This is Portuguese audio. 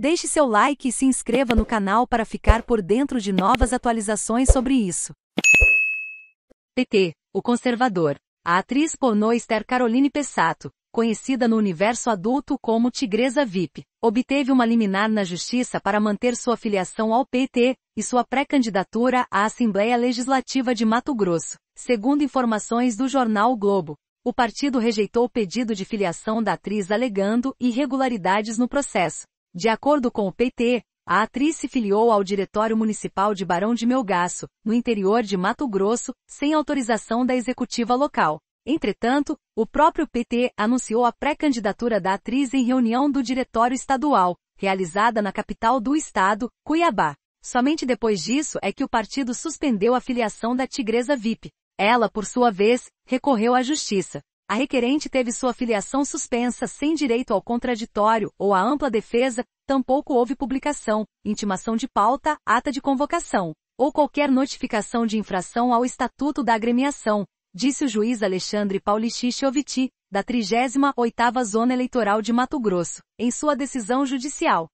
Deixe seu like e se inscreva no canal para ficar por dentro de novas atualizações sobre isso. PT, o conservador. A atriz pornô Esther Caroline Pessato, conhecida no universo adulto como Tigresa VIP, obteve uma liminar na justiça para manter sua filiação ao PT e sua pré-candidatura à Assembleia Legislativa de Mato Grosso, segundo informações do jornal Globo. O partido rejeitou o pedido de filiação da atriz alegando irregularidades no processo, de acordo com o PT, a atriz se filiou ao Diretório Municipal de Barão de Melgaço, no interior de Mato Grosso, sem autorização da executiva local. Entretanto, o próprio PT anunciou a pré-candidatura da atriz em reunião do Diretório Estadual, realizada na capital do estado, Cuiabá. Somente depois disso é que o partido suspendeu a filiação da Tigresa VIP. Ela, por sua vez, recorreu à justiça a requerente teve sua filiação suspensa sem direito ao contraditório ou à ampla defesa, tampouco houve publicação, intimação de pauta, ata de convocação, ou qualquer notificação de infração ao Estatuto da Agremiação, disse o juiz Alexandre Paulichi da 38ª Zona Eleitoral de Mato Grosso, em sua decisão judicial.